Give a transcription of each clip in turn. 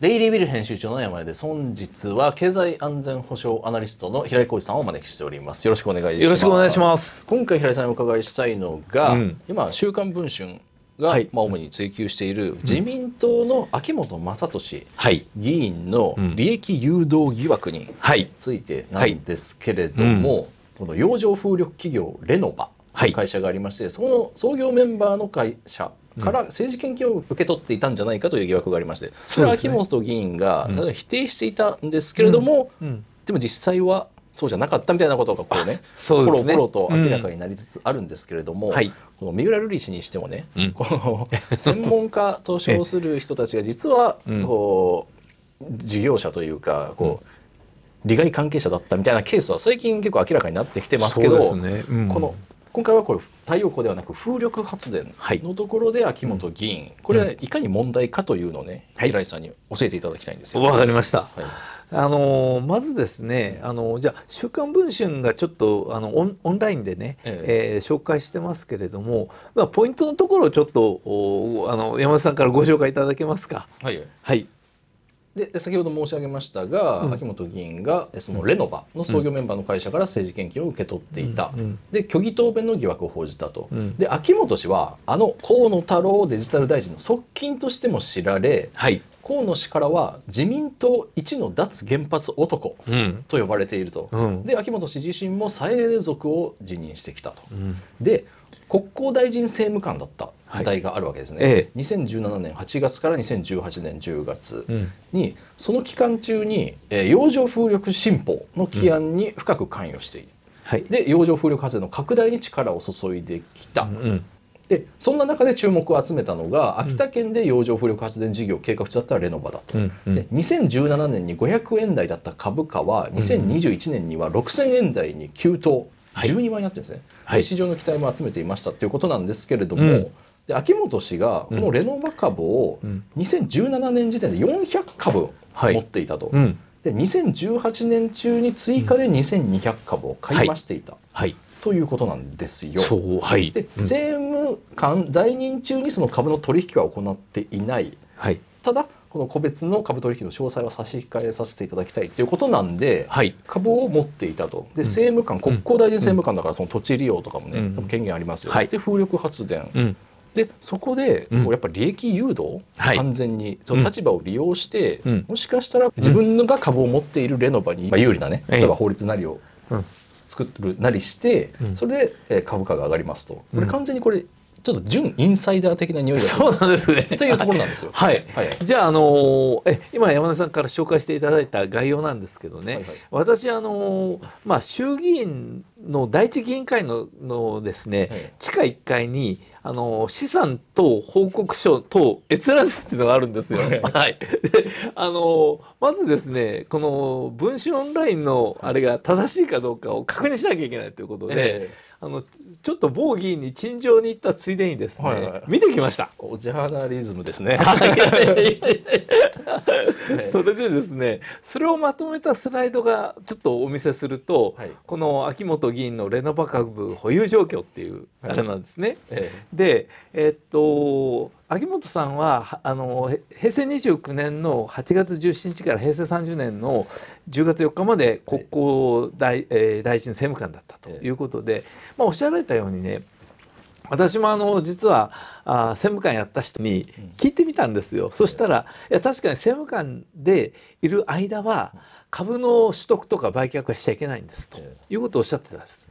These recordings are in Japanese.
デイリービル編集長の山根です。本日は経済安全保障アナリストの平井浩二さんをお招きしております。よろしくお願いします。よろしくお願いします。今回平井さんにお伺いしたいのが、うん、今週刊文春が、はい、まあ主に追及している自民党の秋本雅俊議員の利益誘導疑惑についてなんですけれども、この洋上風力企業レノバ会社がありまして、その創業メンバーの会社から政治献金を受け取っていたんじゃないかという疑惑がありましてそれは秋元議員が否定していたんですけれども、でも実際はそうじゃなかったみたいなことがこうね ころポロポロと明らかになりつつあるんですけれども、はい、この三浦瑠麗氏にしてもね、この 専門家と称する人たちが実はこう、事業者というかこう、利害関係者だったみたいなケースは最近結構明らかになってきてますけど、うこの今回はこれ太陽光ではなく風力発電のところで秋元議員、はい、これはいかに問題かというのをね、平井さんに教えていただきたいんですよ、わかりました、はいあのまずですね、あのじゃあ「週刊文春」がちょっとあのオンラインでね、ええー、紹介してますけれども、まあ、ポイントのところをちょっとあの山田さんからご紹介いただけますか。はい、はいで先ほど申し上げましたが、うん、秋元議員がそのレノバの創業メンバーの会社から政治献金を受け取っていた、うんうん、で虚偽答弁の疑惑を報じたと、で秋元氏はあの河野太郎デジタル大臣の側近としても知られ、はい、河野氏からは自民党一の脱原発男と呼ばれていると、で秋元氏自身も再栄族を辞任してきたと。で国交大臣政務官だった時代があるわけですね、はい2017年8月から2018年10月に、うん、その期間中に、えー、洋上風力新法の起案に深く関与している、うん、で洋上風力発電の拡大に力を注いできた。うん、でそんな中で注目を集めたのが秋田県で洋上風力発電事業計画中だったらレノバだっうんうん、で2017年に500円台だった株価は2021年には6000円台に急騰、12倍になってるんですね、はい、市場の期待も集めていましたということなんですけれども、うんで秋元氏がこのレノバ株を2017年時点で400株持っていたと、はいうん、で2018年中に追加で2200株を買い増していた、はい、ということなんですよ。はい、で政務官在任中にその株の取引は行っていない、はい、ただこの個別の株取引の詳細は差し控えさせていただきたいということなんで、はい、株を持っていたとで政務官、うん、国交大臣政務官だからその土地利用とかもね、うん、多分権限ありますよ、はい、で風力発電、うんでそこで、うやっぱり利益誘導、完全にその立場を利用して、うん、もしかしたら自分が株を持っているレノバに、まあ、有利なね例えば法律なりを作るなりして、それで株価が上がりますとこれ完全にこれちょっと純インサイダー的な匂いがそうなんですね。というところなんですよ。はい。はい、じゃああのー、え今山田さんから紹介していただいた概要なんですけどね。はいはい、私あのー、まあ衆議院の第一議員会ののですね、はい、地下1階にあの資産等報告書等閲覧室っていうのがあるんですよ。はい、であのまずですねこの文春オンラインのあれが正しいかどうかを確認しなきゃいけないということで。あのちょっと某議員に陳情に行ったついでにですね、はいはい、見てきましたおジャーナリズムですね それでですねそれをまとめたスライドがちょっとお見せすると、はい、この秋元議員のレノバ株保有状況っていうあれなんですね、はい、でえー、っと秋元さんはあの平成29年の8月17日から平成30年の10月4日まで国交大えー、大臣政務官だったということで、まあ、おっしゃられたようにね私もあの実はあ政務官やった人に聞いてみたんですよ、うん、そしたらいや確かに政務官でいる間は株の取得とか売却はしちゃいけないんですということをおっしゃってたんです。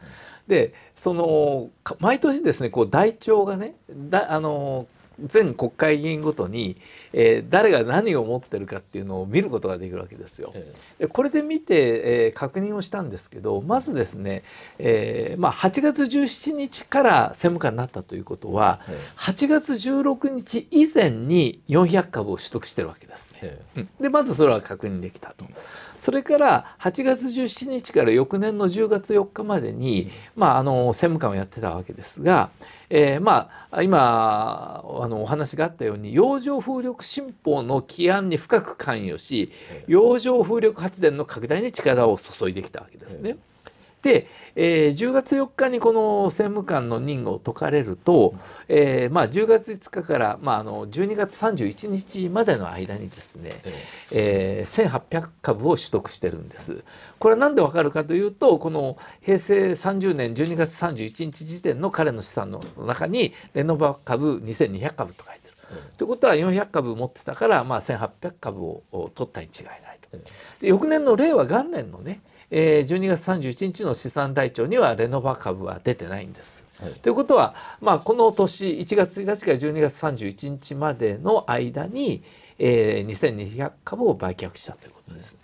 でその毎年ですねこう台帳がねだあの全国会議員ごとに、えー、誰が何を持ってるかっていうのを見ることができるわけですよ。でこれで見て、えー、確認をしたんですけどまずですね、えーまあ、8月17日から専務官になったということは、え8月16日以前に400株を取得してるわけですね。でまずそれは確認できたと。それから8月17日から翌年の10月4日までに、まあ、あの専務官をやってたわけですが。えー、まあ今あのお話があったように洋上風力新法の起案に深く関与し洋上風力発電の拡大に力を注いできたわけですね。えーで、えー、10月4日にこの政務官の任を解かれると、えー、まあ、10月5日から、まあ、あの12月31日までの間にですね、えー、1800株を取得してるんです。これは何でわかるかというとこの平成30年12月31日時点の彼の資産の中にレノバ株2200株と書いてる。ということは400株持ってたから、まあ、1800株を取ったに違いないと。で翌年の令和元年のねえー、12月31日の資産台帳にはレノバ株は出てないんです。はい、ということは、まあ、この年1月1日から12月31日までの間に、えー、2200株を売却したということですね。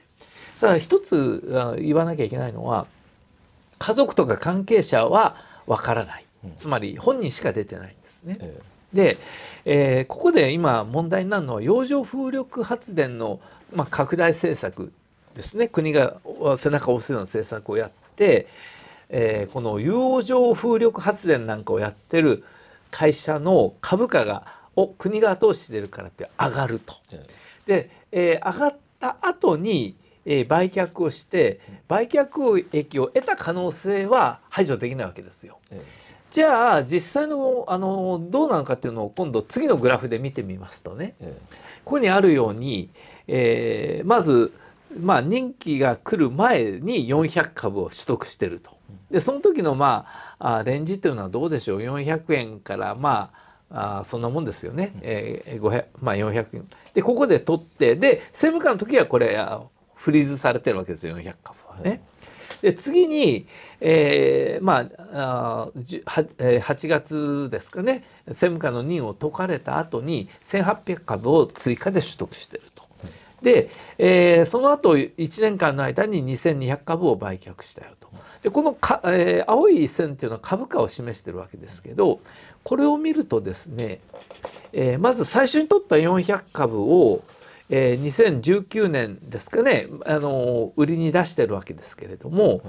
ただ一つ言わなきゃいけないのは家族とか関係者はわからない、つまり本人しか出てないんですね。で、えー、ここで今問題になるのは洋上風力発電の、まあ、拡大政策ですね国が背中を押すような政策をやって、えー、この洋上風力発電なんかをやってる会社の株価がを国が後押ししてるからって上がると。で、えー、上がった後に、えー、売却をして売却益を得た可能性は排除できないわけですよ。じゃあ実際のあのどうなのかっていうのを今度次のグラフで見てみますとね、えここにあるように、えー、まずまあ、任期が来る前に400株を取得してると。でその時のまあレンジというのはどうでしょう400円からまああそんなもんですよね、えーまあ、400円でここで取ってで政務官の時はこれフリーズされてるわけですよ400株はね。で次に、えー、まああ8月ですかね政務官の任を解かれた後に1,800株を追加で取得してると。で、えー、その後1年間の間に2200株を売却したよと。でこのか、えー、青い線っていうのは株価を示してるわけですけどこれを見るとですね、えー、まず最初に取った400株を、えー、2019年ですかね、あのー、売りに出してるわけですけれども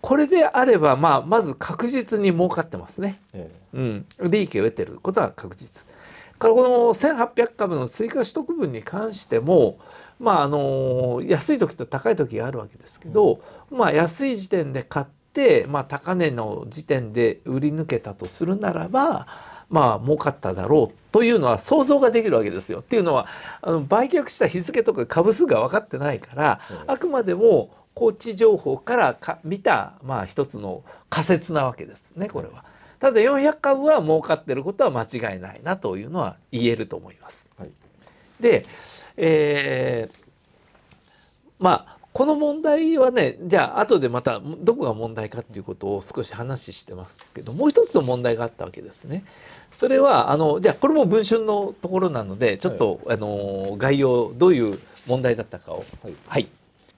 これであれば、まあ、まず確実に儲かってますね、うん、利益を得てることは確実。からこの1800株の追加取得分に関してもまああの安い時と高い時があるわけですけど、うん、まあ安い時点で買って、まあ、高値の時点で売り抜けたとするならばまあ儲かっただろうというのは想像ができるわけですよ。っていうのはあの売却した日付とか株数が分かってないから、うん、あくまでも高知情報からか見た、まあ、一つの仮説なわけですねこれは。ただ400株は儲かってることは間違いないなというのは言えると思います。はい、で、えー、まあこの問題はねじゃあ後でまたどこが問題かということを少し話してますけどもう一つの問題があったわけですね。それはあのじゃあこれも文春のところなのでちょっと、はい、あの概要どういう問題だったかを、はい、はい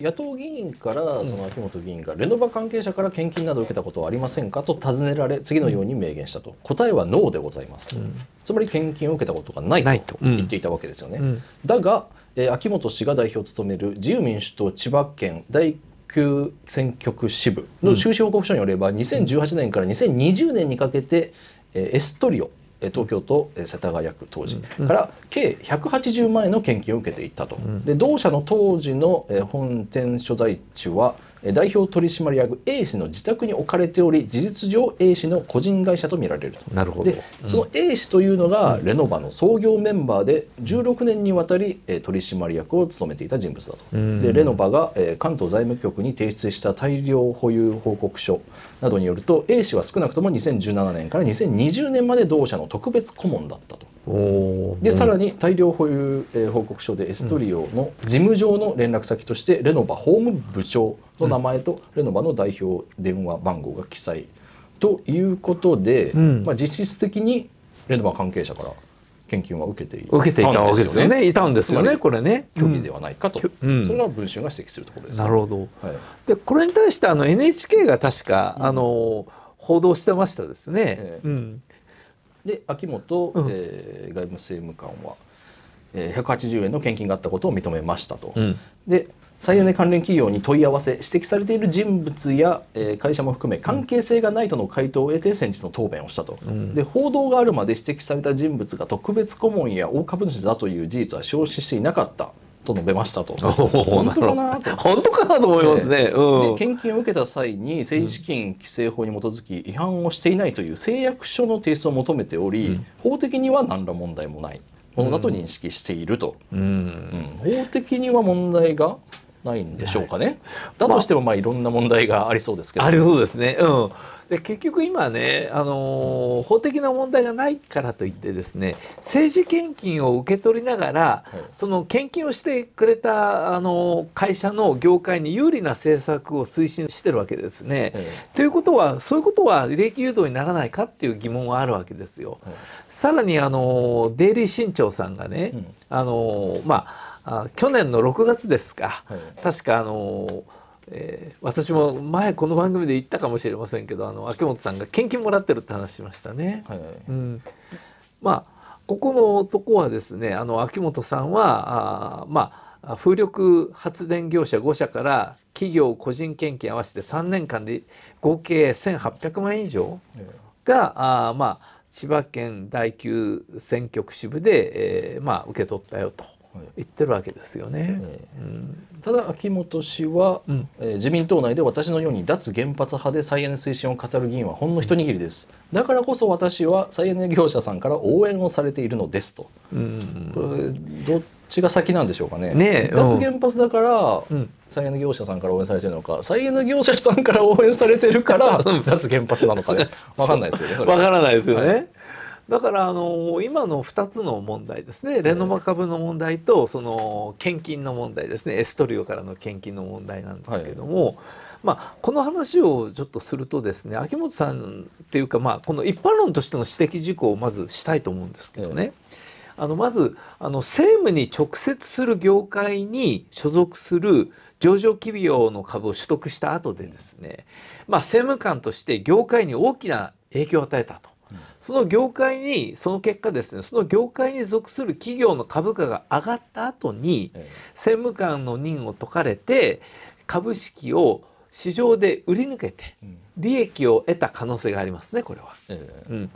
野党議員からその秋元議員が、レノバ関係者から献金など受けたことはありませんかと尋ねられ次のように明言したと、答えはノーでございます、うん、つまり献金を受けたことがないと言っていたわけですよね、うんうん、だが、えー、秋元氏が代表を務める自由民主党千葉県第9選挙区支部の収支報告書によれば、うん、2018年から2020年にかけて、えー、エストリオ東京都世田谷区当時から計180万円の献金を受けていたと。で同社の当時の本店所在地は代表取締役 A 氏の自宅に置かれており事実上 A 氏の個人会社とみられるとなるほど、うん、その A 氏というのがレノバの創業メンバーで16年にわたり取締役を務めていた人物だと、うん、でレノバが関東財務局に提出した大量保有報告書などによると A 氏は少なくとも2017年から2020年まで同社の特別顧問だったと。でさらに大量保有、えー、報告書でエストリオの事務上の連絡先としてレノバ法務部長の名前とレノバの代表電話番号が記載ということで、うん、まあ、実質的にレノバ関係者から献金は受けていたんですよね。ですねいたんですよねこれね。虚偽ではないかと、うん、それは文春が指摘するところです、ね、なるほど。はい、でこれに対してあの NHK が確か、うん、あの報道してましたですね。えー、うんで秋元、うん、えー、外務政務官は、えー、180円の献金があったことを認めましたと。うん、で再エネ関連企業に問い合わせ指摘されている人物や、えー、会社も含め関係性がないとの回答を得て先日の答弁をしたと、うん、で報道があるまで指摘された人物が特別顧問や大株主だという事実は承知していなかったと述べましたと 本当かなと本当かなと思いますね、うん、献金を受けた際に政治資金規正法に基づき違反をしていないという誓約書の提出を求めており、うん、法的には何ら問題もないものだと認識していると、うん、法的には問題がないんでしょうかね、はい、だとしてもまあいろんな問題がありそうですけど、ありそうですねうんで結局今ね、あのー、法的な問題がないからといってですね政治献金を受け取りながら、はい、その献金をしてくれた、あのー、会社の業界に有利な政策を推進してるわけですね。はい、ということはそういうことは利益誘導にならないかっていう疑問はあるわけですよ。はい、さらに、あのー、デイリー新潮さんがね、うん、あのまあ去年の6月ですか、確かあのーえー、私も前この番組で言ったかもしれませんけどあの秋元さんが献金もらってるって話しましたね。うん、まあここのとこはですねあの秋元さんはあまあ風力発電業者5社から企業個人献金合わせて3年間で合計1,800万以上が、あまあ千葉県第9選挙区支部で、えー、まあ受け取ったよと。言ってるわけですよね、うん、ただ秋元氏は、うん、えー、自民党内で私のように脱原発派で再エネ推進を語る議員はほんの一握りです、うん、だからこそ私は再エネ業者さんから応援をされているのですと、うんうん、どっちが先なんでしょうかね、ね、脱原発だから、再エネ業者さんから応援されてるのか再エネ業者さんから応援されてるから脱原発なのかね分 かんないですよね分からないですよね、だからあの今の2つの問題ですねレノマ株の問題とその献金の問題ですねエストリオからの献金の問題なんですけども、はい、まあ、この話をちょっとするとですね秋元さんっていうか、まあ、この一般論としての指摘事項をまずしたいと思うんですけどね。あのまずあの政務に直接する業界に所属する上場企業の株を取得した後でですね、まあ、政務官として業界に大きな影響を与えたとその業界にその結果ですねその業界に属する企業の株価が上がった後に、ええ、専務官の任を解かれて株式を市場で売り抜けて利益を得た可能性がありますねこれは。ええ、うん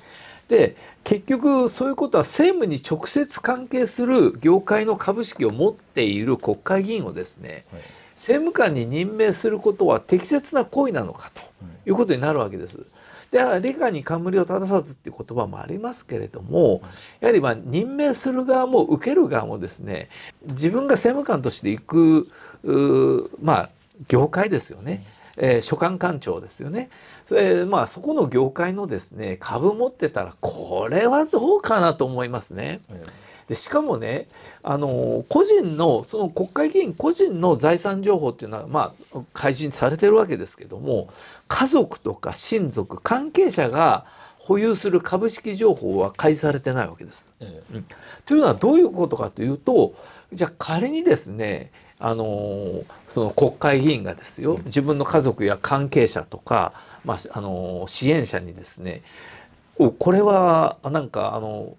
で結局そういうことは政務に直接関係する業界の株式を持っている国会議員をですね、はい、政務官に任命することは適切な行為なのかということになるわけです。では理科に冠を正さずっていう言葉もありますけれどもやはりま任命する側も受ける側もですね自分が政務官として行くまあ業界ですよね。えー、所管官庁ですよね、えー、まあ、そこの業界のですね株持ってたらこれはどうかなと思いますね。でしかもねあの個人のその国会議員個人の財産情報っていうのはまあ開示されてるわけですけども家族とか親族関係者が保有する株式情報は開示されてないわけです。ええ、うん、というのはどういうことかというとじゃあ仮にですねあのー、その国会議員がですよ自分の家族や関係者とか、まああのー、支援者にですねこれはなんかあの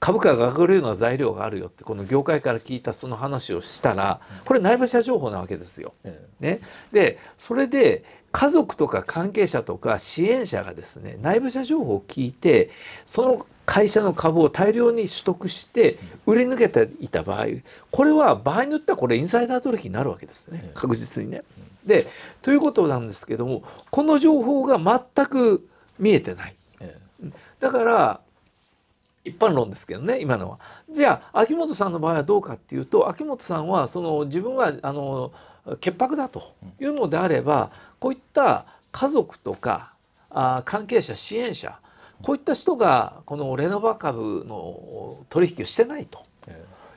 株価が上がるような材料があるよってこの業界から聞いたその話をしたらこれ内部者情報なわけですよ。ね、でそれで家族とか関係者とか支援者がですね内部者情報を聞いてその会社の株を大量に取得して売り抜けていた場合これは場合によってはこれインサイダー取引になるわけですね確実にね。でということなんですけどもこの情報が全く見えてない。だから一般論ですけどね今のは。じゃあ秋元さんの場合はどうかっていうと秋元さんはその自分はあの潔白だというのであればこういった家族とかあ関係者支援者こういった人がこのレノバ株の取引をしてないと。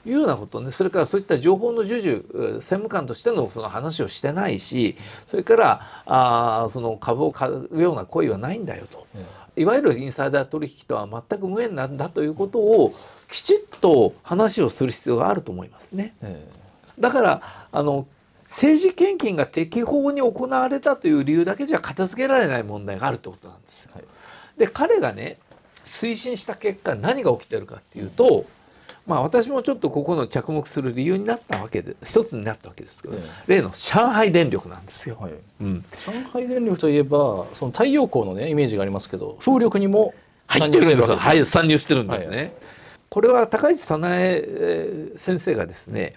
いうようなことねそれからそういった情報の授受専務官としてのその話をしてないしそれからあその株を買うような行為はないんだよと。いわゆるインサイダー取引とは全く無縁なんだということをきちっと話をする必要があると思いますね。だからあの政治献金が適法に行われたという理由だけじゃ片付けられない問題があるってことなんですよ。で彼がね推進した結果何が起きてるかっていうと、うんまあ私もちょっとここの着目する理由になったわけで一つになったわけですけど、ええ、例の上海電力なんですよ、はい、うん、上海電力といえばその太陽光のねイメージがありますけど風力にも入ってるんですはい参入してるんですね、はい、これは高市早苗先生がですね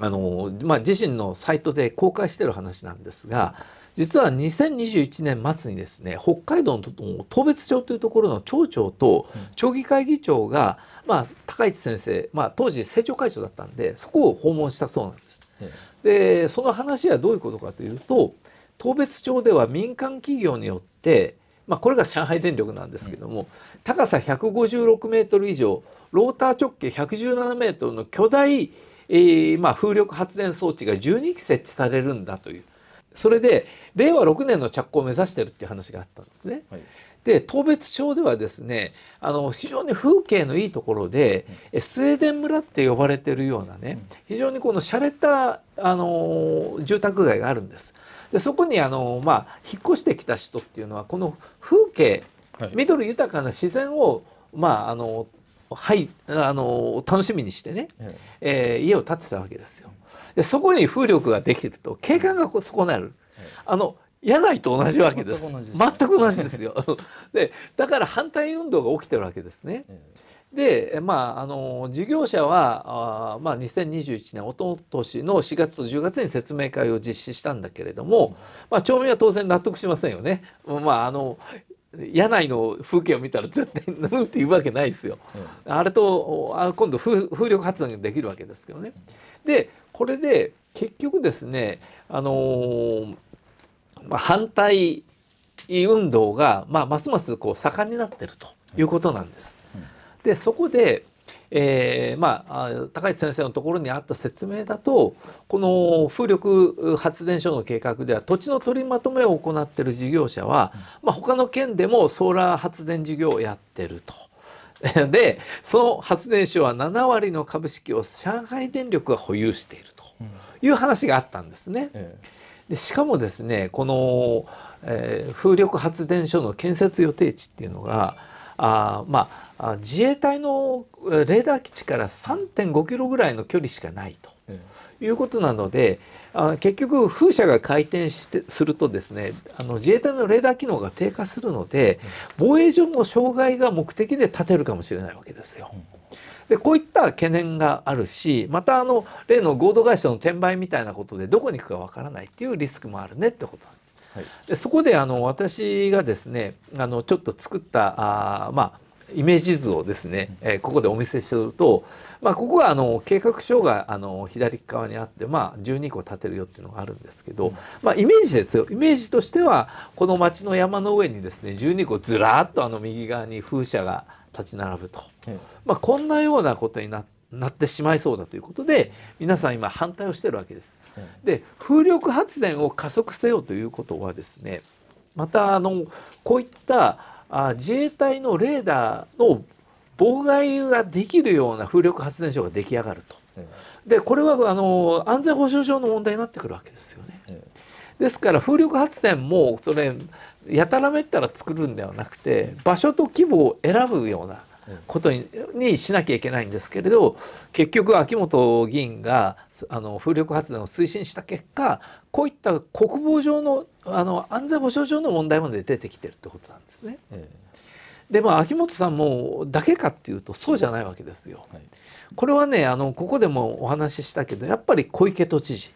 あの、まあ、自身のサイトで公開してる話なんですが実は2021年末にですね北海道の東別町というところの町長と町議会議長が、まあ、高市先生、まあ、当時政調会長だったんでそこを訪問したそうなんです。でその話はどういうことかというと東別町では民間企業によってまあ、これが上海電力なんですけども、うん、高さ156メートル以上ローター直径117メートルの巨大、えーまあ、風力発電装置が12基設置されるんだというそれで令和6年の着工を目指してるっていう話があったんですね。はい、で当別町ではですねあの非常に風景のいいところで、うん、スウェーデン村って呼ばれてるようなね、うん、非常にこの洒落たあの住宅街があるんです。でそこにあの、まあ、引っ越してきた人っていうのはこの風景、はい、緑豊かな自然を、まあ、あのはい、あの楽しみにしてね、えええー、家を建てたわけですよ。でそこに風力ができると景観が損なる、あの柳井と同じわけです全く同じですよ でだから反対運動が起きてるわけですね。でまああの事業者はあ、まあ、2021年おととしの4月と10月に説明会を実施したんだけれども、まあ、町民は当然納得しませんよね。まああの屋内の風景を見たら絶対ぬんって言うわけないですよ。うん、あれとあ今度風力発電できるわけですけどね。でこれで結局ですね、あのー、まあ、反対運動が、まあ、ますますこう盛んになってるということなんです。でそこでえー、まあ、高橋先生のところにあった説明だとこの風力発電所の計画では土地の取りまとめを行っている事業者は、まあ、他の県でもソーラー発電事業をやってると。でその発電所は7割の株式を上海電力が保有しているという話があったんですね。でしかもですねこの、えー、風力発電所の建設予定地っていうのがあまあ自衛隊のレーダー基地から3.5キロぐらいの距離しかないと。いうことなのであ結局風車が回転してするとですねあの自衛隊のレーダー機能が低下するので防衛上の障害が目的で立てるかもしれないわけですよ。でこういった懸念があるしまたあの例の合同会社の転売みたいなことでどこに行くかわからないっていうリスクもあるねってことでそこであの私がですねあのちょっと作ったあまあイメージ図をですね、えー、ここでお見せすると、まあ、ここはあの計画書があの左側にあって、まあ、12個建てるよっていうのがあるんですけど、まあ、イメージですよイメージとしてはこの町の山の上にですね12個ずらっとあの右側に風車が立ち並ぶと、うん、まあ、こんなようなことになってなってしまいそうだということで皆さん今反対をしてるわけです。で風力発電を加速せよということはですねまたあのこういったあ自衛隊のレーダーの妨害ができるような風力発電所が出来上がると。でこれはあの安全保障上の問題になってくるわけですよね。ですから風力発電もそれやたらめったら作るんではなくて場所と規模を選ぶようなことに,、にしなきゃいけないんですけれど結局秋元議員があの風力発電を推進した結果こういった国防上のあの安全保障上の問題まで出てきてるってことなんですね。でまあ、秋元さんもだけかっていうとそうじゃないわけですよ。はい、これはねあのここでもお話ししたけどやっぱり小池都知事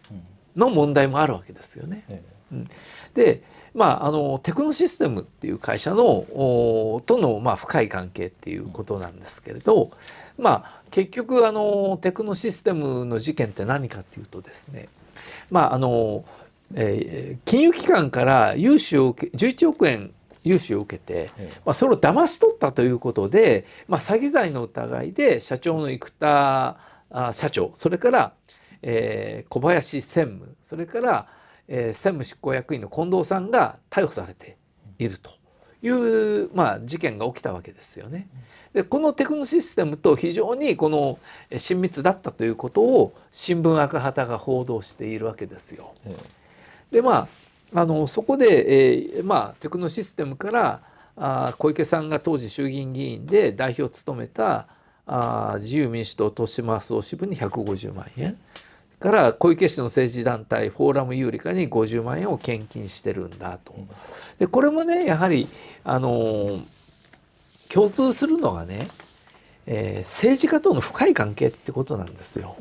の問題もあるわけですよね。うん、でまあ、あのテクノシステムっていう会社のとの、まあ、深い関係っていうことなんですけれど、まあ、結局あのテクノシステムの事件って何かっていうとですね、まああのえー、金融機関から融資を受け11億円融資を受けて、まあ、それを騙し取ったということで、まあ、詐欺罪の疑いで社長の生田社長それから、えー、小林専務それからえー、専務執行役員の近藤さんが逮捕されているという、まあ、事件が起きたわけですよね。でこのテクノシステムと非常にこの親密だったということを新聞赤旗が報道しているわけですよ。でまああのそこで、えー、まあ、テクノシステムからあ小池さんが当時衆議院議員で代表を務めたあ自由民主党豊島総支部に150万円。から小池氏の政治団体フォーラム有利化に50万円を献金してるんだと。でこれもねやはりあのー、共通するのがね、えー、政治家との深い関係ってことなんですよ。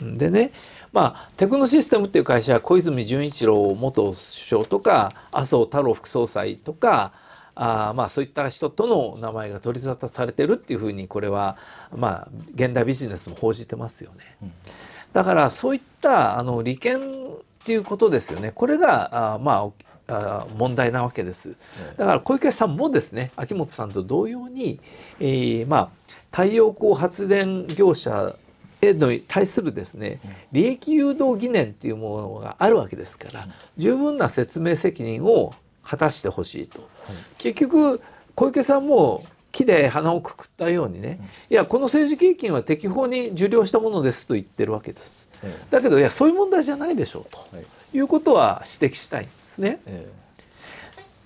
うん、でねまあ、テクノシステムっていう会社は小泉純一郎元首相とか麻生太郎副総裁とかあまあそういった人との名前が取り沙汰されてるっていうふうにこれはまあ現代ビジネスも報じてますよね。うんだからそういったあの利権っていうことですよねこれがあまあ問題なわけです。だから小池さんもですね秋元さんと同様に、えー、まあ太陽光発電業者への対するですね利益誘導疑念っていうものがあるわけですから十分な説明責任を果たしてほしいと、結局小池さんも木で鼻をくくったようにね、いやこの政治経験は適法に受領したものですと言ってるわけです。だけどいやそういう問題じゃないでしょうと、い、うことは指摘したいんですね。ええ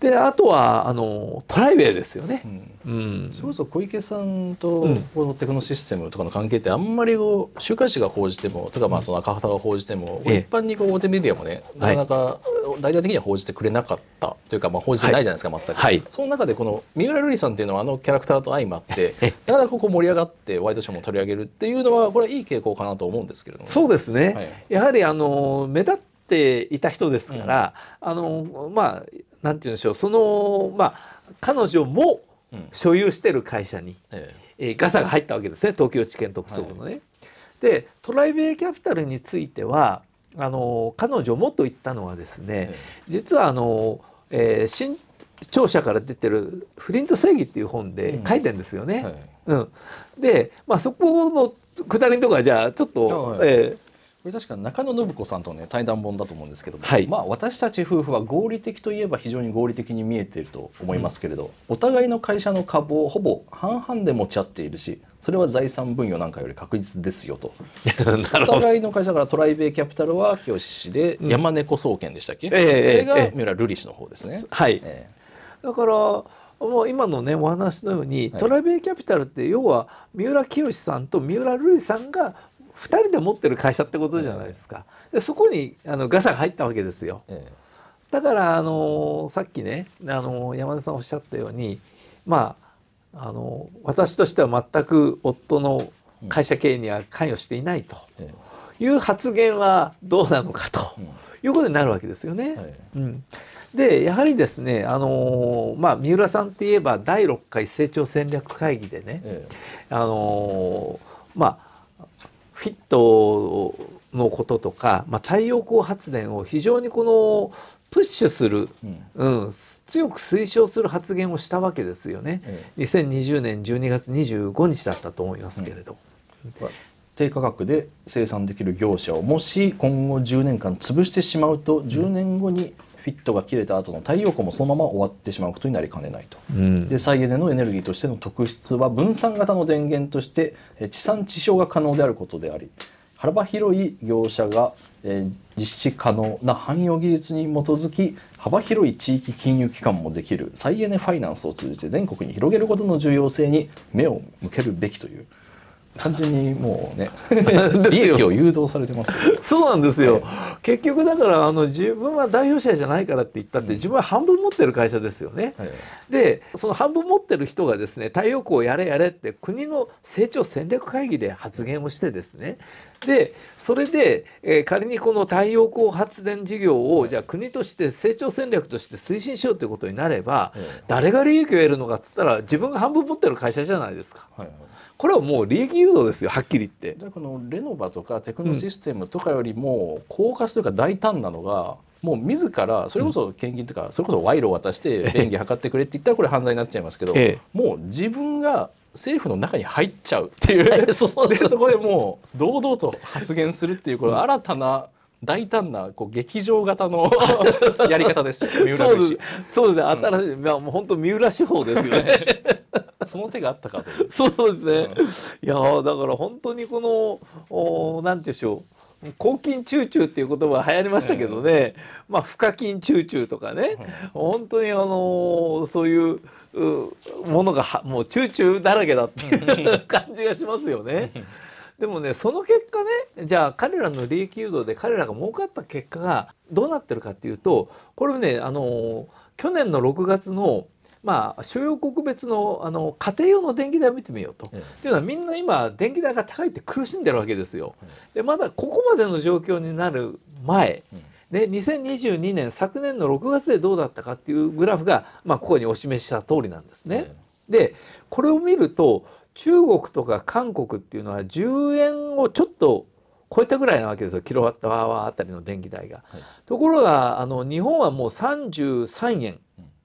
であとはあのトライウェイですよね、うんうん、それこそ小池さんとこのテクノシステムとかの関係ってあんまりこう週刊誌が報じてもとかまあその赤旗が報じても、うん、一般にこう大手メディアもね、ええ、なかなか大々的には報じてくれなかったというか、まあ、報じてないじゃないですか、はい、全く、はい、その中でこの三浦瑠麗さんっていうのはあのキャラクターと相まってなかなかここ盛り上がってワイドショーも取り上げるっていうのはこれはいい傾向かなと思うんですけれども、そうですね、はい、やはりあの目立っていた人ですから、うん、あのまあなんて言うんでしょうそのまあ彼女も所有してる会社に、ええガサが入ったわけですね東京地検特捜部のね。はい、でトライベイキャピタルについてはあの彼女もと言ったのはですね、実はあの、えー、新庁舎から出てる「フリント正義」っていう本で書いてんですよね。うん、はいうん、で、まあ、そこのくだりのとこはじゃあちょっと、えれ確か中野信子さんとね、対談本だと思うんですけども、はい、まあ、私たち夫婦は合理的といえば非常に合理的に見えていると思いますけれど、うん、お互いの会社の株をほぼ半々で持ち合っているしそれは財産分与なんかより確実ですよと お互いの会社からトライベイキャピタルは清志氏で、うん、山猫総研でしたっけ、えー、えこれが三浦瑠璃氏の方ですね。はい、えー、だからもう今のねお話のように、はい、トラベイキャピタルって要は三浦清さんと三浦瑠麗さんが2人で持ってる会社ってことじゃないですか、でそこにあのガサが入ったわけですよ、ええ、だからあのさっきねあの山田さんおっしゃったようにまああの私としては全く夫の会社経営には関与していないという発言はどうなのかということになるわけですよね。うん、でやはりですね、あのまあ、三浦さんといえば第6回成長戦略会議でね、ええあのまあフィットのこととか、まあ、太陽光発電を非常にこのプッシュする、うん、うん、強く推奨する発言をしたわけですよね、ええ、2020年12月25日だったと思いますけれど、うん、低価格で生産できる業者をもし今後10年間潰してしまうと10年後にフィットが切れた後の太陽光もそのまま終わってしまうことになりかねないと、うん、で再エネのエネルギーとしての特質は分散型の電源として地産地消が可能であることであり幅広い業者が、え実施可能な汎用技術に基づき幅広い地域金融機関もできる再エネファイナンスを通じて全国に広げることの重要性に目を向けるべきという単純にもうね 利益を誘導されてますそうなんですよ、はい、結局だからあの自分は代表者じゃないからって言ったって自分は半分持ってる会社ですよね、はい、でその半分持ってる人がですね太陽光をやれやれって国の成長戦略会議で発言をしてですねでそれで、えー、仮にこの太陽光発電事業をじゃあ国として成長戦略として推進しようということになれば、誰が利益を得るのかっつったら自分が半分持ってる会社じゃないですか。はいはいこれはもう利益誘導ですよはっきり言って。このレノバとかテクノシステムとかよりも高価というか大胆なのが、もう自らそれこそ献金とか、それこそ賄賂を渡して便宜図ってくれって言ったらこれ犯罪になっちゃいますけど、もう自分が政府の中に入っちゃうっていう、はい、そでそこでもう堂々と発言するっていうこれ新たな大胆なこう劇場型の やり方ですよ三浦節そうですね、新しい、まあもう本当三浦司法ですよね その手があったかとそうですね、うん、いやだから本当にこのおなんていうんでしょう抗菌チューチューっていう言葉流行りましたけどね、えー、まあ賦課金チューチューとかね、本当にあのー、そういうものがもうチューチューだらけだっていう感じがしますよね。でもねその結果ねじゃあ彼らの利益誘導で彼らが儲かった結果がどうなってるかっていうとこれねあのー、去年の6月のまあ、所有国別のあの家庭用の電気代を見てみようと。と、ええ、いうのはみんな今電気代が高いって苦しんでるわけですよ。でまだここまでの状況になる前、で2022年昨年の6月でどうだったかっていうグラフが、まあ、ここにお示しした通りなんですね。でこれを見ると中国とか韓国っていうのは10円をちょっと超えたぐらいなわけですよキロワットアワーあたりの電気代が。ところがあの日本はもう33円。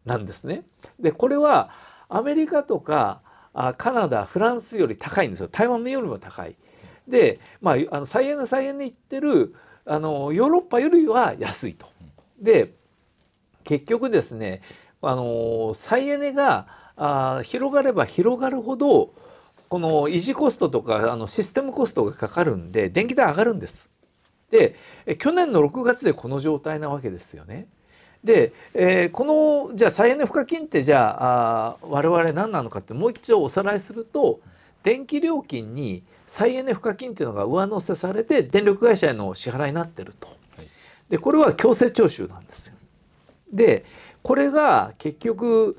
なんですね。でこれはアメリカとかカナダフランスより高いんですよ台湾よりも高い。で、まあ、あの再エネ再エネ行ってるあのヨーロッパよりは安いと。で結局ですねあの再エネがあ広がれば広がるほどこの維持コストとかあのシステムコストがかかるんで電気代上がるんです。で去年の6月でこの状態なわけですよね。で、えー、このじゃあ再エネ賦課金ってじゃああ我々何なのかってもう一度おさらいすると電気料金に再エネ賦課金っていうのが上乗せされて電力会社への支払いになってると。でこれは強制徴収なんですよ。でこれが結局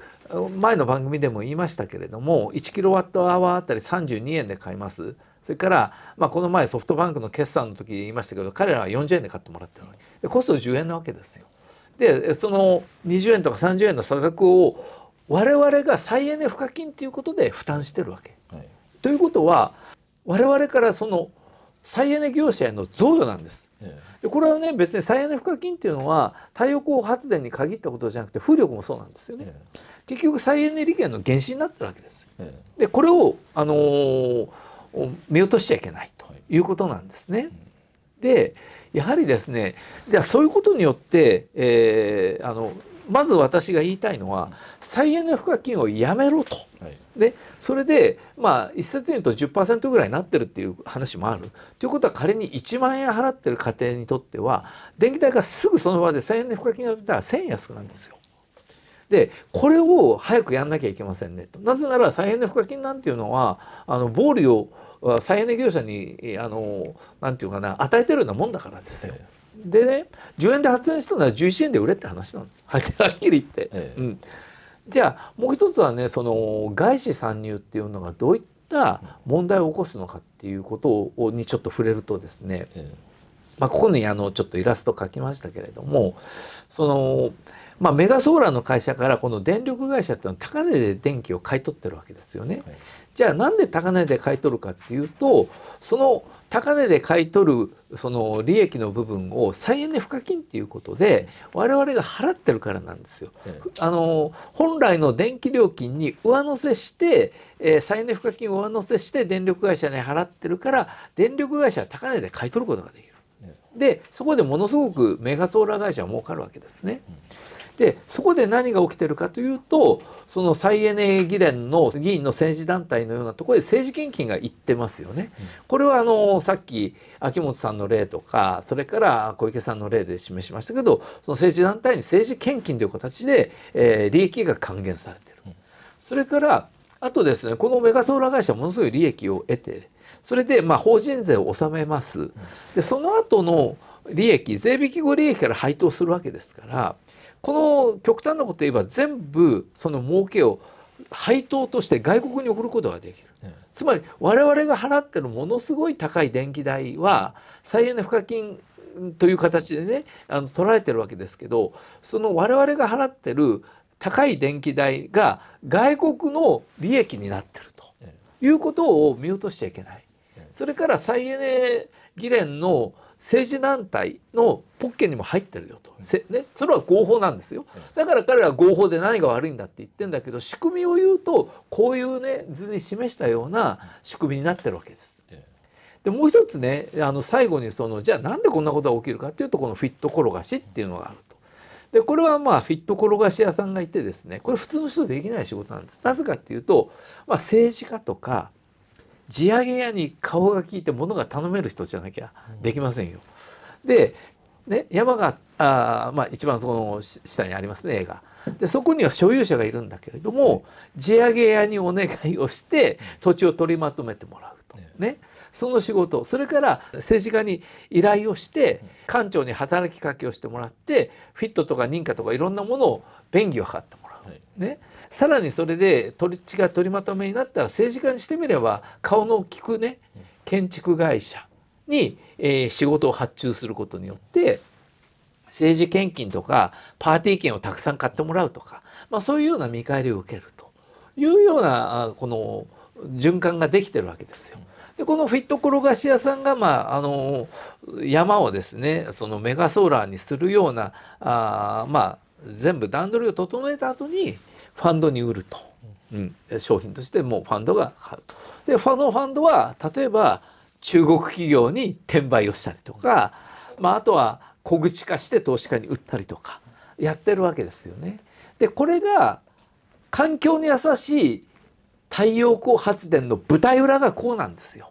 前の番組でも言いましたけれども1アワーあたり32円で買いますそれから、まあ、この前ソフトバンクの決算の時言いましたけど彼らは40円で買ってもらってるのにコスト10円なわけですよ。でその20円とか30円の差額を我々が再エネ賦課金ということで負担してるわけ。はい、ということは我々からその再エネ業者への贈与なんです。でこれはね別に再エネ賦課金っていうのは太陽光発電に限ったことじゃなくて風力もそうなんですよね。結局再エネ利権の原資になってるわけです。でこれをあのー、見落としちゃいけないということなんですね。でやはりですねじゃあそういうことによって、えー、あのまず私が言いたいのは再エネ賦課金をやめろと。はい、でそれでまあ一説に言うと10%ぐらいになってるっていう話もある。ということは仮に1万円払ってる家庭にとっては電気代がすぐその場で再エネ賦課金が出たら1,000円安くなるんですよ。でこれを早くやんなきゃいけませんねと。なぜなら再エネ賦課金なんていうのはあの暴利を再エネ業者にあのなんていうかな与えてるようなもんだからですよ。でね10円で発電したのは11円で売れって話なんです はっきり言って。ええ、うん、じゃあもう一つはねその外資参入っていうのがどういった問題を起こすのかっていうことにちょっと触れるとですね、え、まあ、ここにあのちょっとイラスト描きましたけれどもその、まあ、メガソーラーの会社からこの電力会社っていうのは高値で電気を買い取ってるわけですよね。はいじゃあなんで高値で買い取るかっていうとその高値で買い取るその利益の部分を再エネ賦課金っていうことで我々が払ってるからなんですよ。あの本来の電気料金に上乗せして、えー、再エネ賦課金を上乗せして電力会社に払ってるから電力会社は高値で買い取ることができる。でそこでものすごくメガソーラー会社は儲かるわけですね。でそこで何が起きてるかというとその再エネ議連の議員の政治団体のようなところで政治献金がいってますよね。これはあのさっき秋元さんの例とかそれから小池さんの例で示しましたけどその政治団体に政治献金という形で、えー、利益が還元されてる。それからあとですねこのメガソーラー会社ものすごい利益を得てそれでまあ法人税を納めますでその後の利益税引き後利益から配当するわけですからこの極端なこと言えば全部その儲けを配当として外国に送ることができる、うん、つまり我々が払ってるものすごい高い電気代は再エネ賦課金という形でねあの取られてるわけですけどその我々が払ってる高い電気代が外国の利益になってるということを見落としちゃいけない。それから再エネ議連の政治団体のポッケにも入ってるよと、ね、それは合法なんですよだから彼らは合法で何が悪いんだって言ってんだけど仕組みを言うとこういうね図に示したような仕組みになってるわけです。でもう一つねあの最後にそのじゃあなんでこんなことが起きるかっていうとこのフィット転がしっていうのがあると。でこれはまあフィット転がし屋さんがいてですねこれ普通の人できない仕事なんです。なぜかっていうと、まあ、政治家とか地上げ屋に顔が利いて物が頼める人じゃなきゃできませんよ。うん、で、ね、山があ、まあ、一番その下にありますね絵が。でそこには所有者がいるんだけれども、地上げ屋にお願いをして土地を取りまとめてもらうと。ね、ね、その仕事それから政治家に依頼をして官庁に働きかけをしてもらってフィットとか認可とかいろんなものを便宜を図ったね、さらにそれで取り違が取りまとめになったら政治家にしてみれば顔の利くね建築会社に、えー、仕事を発注することによって政治献金とかパーティー券をたくさん買ってもらうとか、まあ、そういうような見返りを受けるというようなこの循環ができてるわけですよ。でこのフィット転がし屋さんが、まあ、あの山をですねそのメガソーラーにするようなあ、ま全部段取りを整えた後にファンドに売ると、うん、商品としてもうファンドが買うと。でファのファンドは例えば中国企業に転売をしたりとか、まあ、あとは小口化して投資家に売ったりとかやってるわけですよね。でこれが環境に優しい太陽光発電の舞台裏がこうなんですよ。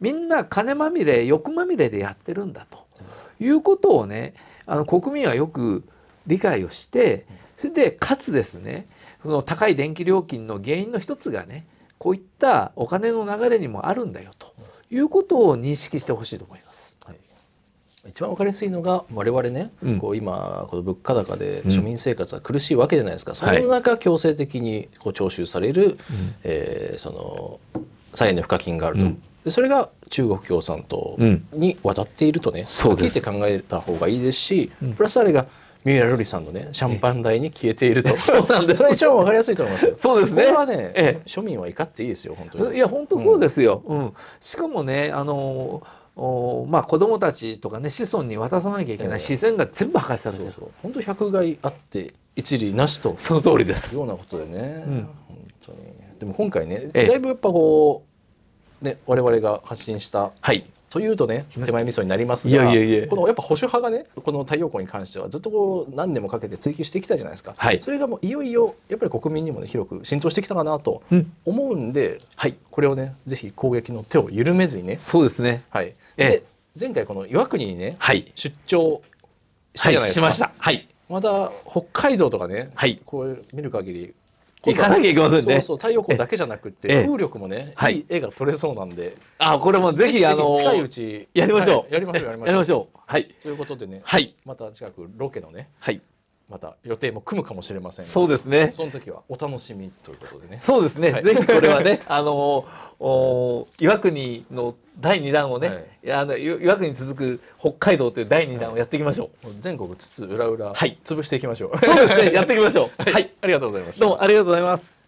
みんな金まみれ欲まみれでやってるんだということをねあの国民はよく理解をしてそれでかつですねその高い電気料金の原因の一つがねこういったお金の流れにもあるんだよということを認識してほしいと思います。一番わかりやすいのが我々ね、うん、こう今この物価高で庶民生活は苦しいわけじゃないですか、うん、その中強制的にこう徴収される、はい、えー、そのエネ賦課金があると、うん、でそれが中国共産党に渡っているとね、うん、はっきりって考えた方がいいですし、プラスあれが三浦瑠麗さんのねシャンパン台に消えていると そうなんですそれ一番わかりやすいと思いますよそうですねこれはね、ええ、庶民は怒っていいですよ本当にいや本当そうですよ、うん、うん、しかもねあのおまあ子供たちとかね子孫に渡さなきゃいけない自然が全部破壊されてる、えー、そうそう本当百害あって一理なしとその通りですようなことでね、うん、本当にでも今回ねだいぶやっぱこう、ね、我々が発信した、はい、というとね手前味噌になりますがこのやっぱ保守派がねこの太陽光に関してはずっとこう何年もかけて追求してきたじゃないですか、はい、それがもういよいよやっぱり国民にも、ね、広く浸透してきたかなと思うんで、うん、はい、これをねぜひ攻撃の手を緩めずにねそうですね、はい、で前回この岩国にね、はい、出張したじゃないですか、はい、しました、はい、また北海道とかね、はい、こう見る限り行かなきゃいけませんね。そうそう太陽光だけじゃなくて風力もね、い、いい絵が撮れそうなんで。あこれもぜひあの近いうちやりましょう、やりましょう やりましょう。はい。ということでね、はい、また近くロケのね、はい、また予定も組むかもしれませんそうですねその時はお楽しみということでねそうですね、はい、ぜひこれはね あのお岩国の第2弾をね、はい、あの岩国に続く北海道という第2弾をやっていきましょう、はい、全国津々浦々、潰していきましょうそうですねやっていきましょう はい、ありがとうございましたどうもありがとうございます